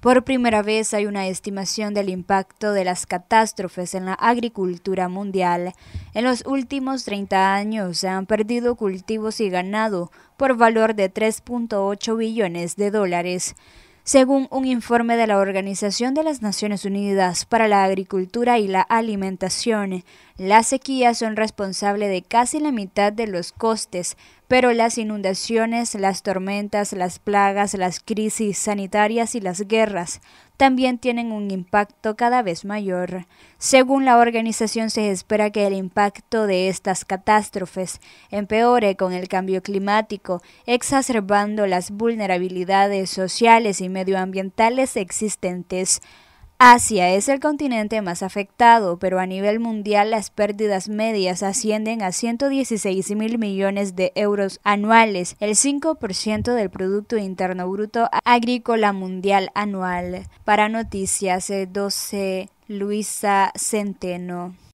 Por primera vez hay una estimación del impacto de las catástrofes en la agricultura mundial. En los últimos 30 años se han perdido cultivos y ganado por valor de 3.8 billones de dólares según un informe de la Organización de las Naciones Unidas para la Agricultura y la Alimentación, las sequías son responsables de casi la mitad de los costes, pero las inundaciones, las tormentas, las plagas, las crisis sanitarias y las guerras también tienen un impacto cada vez mayor. Según la organización se espera que el impacto de estas catástrofes empeore con el cambio climático, exacerbando las vulnerabilidades sociales y medioambientales existentes. Asia es el continente más afectado, pero a nivel mundial las pérdidas medias ascienden a 116 mil millones de euros anuales, el 5% del Producto Interno Bruto Agrícola Mundial Anual. Para Noticias 12, eh, Luisa Centeno.